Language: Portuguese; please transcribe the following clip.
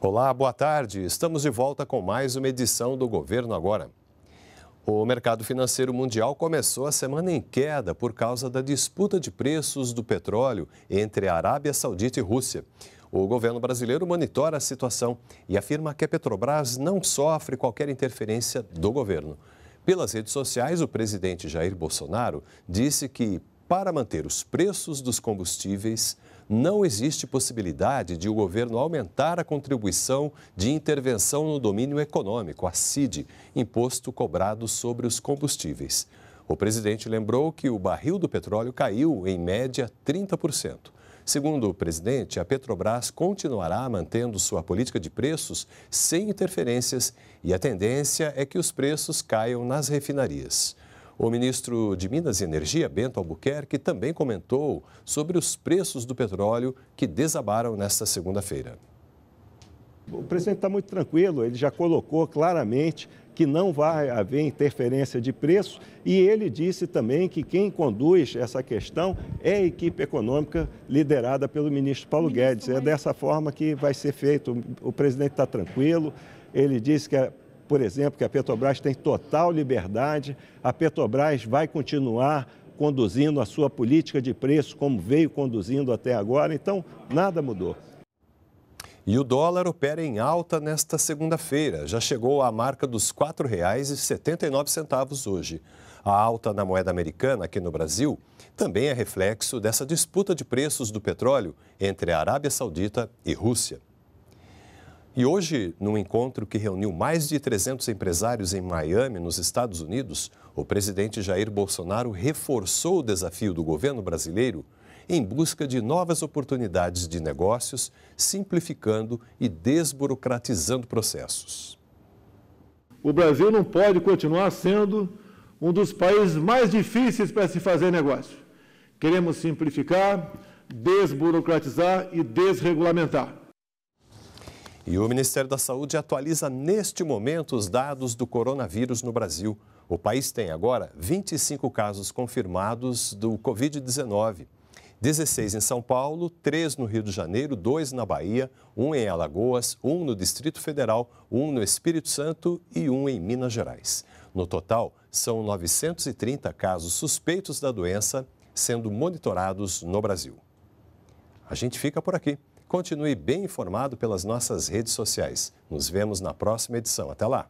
Olá, boa tarde. Estamos de volta com mais uma edição do Governo Agora. O mercado financeiro mundial começou a semana em queda por causa da disputa de preços do petróleo entre a Arábia Saudita e Rússia. O governo brasileiro monitora a situação e afirma que a Petrobras não sofre qualquer interferência do governo. Pelas redes sociais, o presidente Jair Bolsonaro disse que para manter os preços dos combustíveis, não existe possibilidade de o governo aumentar a contribuição de intervenção no domínio econômico, a CID, imposto cobrado sobre os combustíveis. O presidente lembrou que o barril do petróleo caiu, em média, 30%. Segundo o presidente, a Petrobras continuará mantendo sua política de preços sem interferências e a tendência é que os preços caiam nas refinarias. O ministro de Minas e Energia, Bento Albuquerque, também comentou sobre os preços do petróleo que desabaram nesta segunda-feira. O presidente está muito tranquilo, ele já colocou claramente que não vai haver interferência de preço e ele disse também que quem conduz essa questão é a equipe econômica liderada pelo ministro Paulo ministro Guedes. É dessa forma que vai ser feito. O presidente está tranquilo, ele disse que a por exemplo, que a Petrobras tem total liberdade, a Petrobras vai continuar conduzindo a sua política de preço como veio conduzindo até agora, então nada mudou. E o dólar opera em alta nesta segunda-feira. Já chegou à marca dos R$ 4,79 hoje. A alta na moeda americana aqui no Brasil também é reflexo dessa disputa de preços do petróleo entre a Arábia Saudita e Rússia. E hoje, num encontro que reuniu mais de 300 empresários em Miami, nos Estados Unidos, o presidente Jair Bolsonaro reforçou o desafio do governo brasileiro em busca de novas oportunidades de negócios, simplificando e desburocratizando processos. O Brasil não pode continuar sendo um dos países mais difíceis para se fazer negócio. Queremos simplificar, desburocratizar e desregulamentar. E o Ministério da Saúde atualiza neste momento os dados do coronavírus no Brasil. O país tem agora 25 casos confirmados do Covid-19. 16 em São Paulo, 3 no Rio de Janeiro, 2 na Bahia, 1 em Alagoas, 1 no Distrito Federal, 1 no Espírito Santo e 1 em Minas Gerais. No total, são 930 casos suspeitos da doença sendo monitorados no Brasil. A gente fica por aqui. Continue bem informado pelas nossas redes sociais. Nos vemos na próxima edição. Até lá!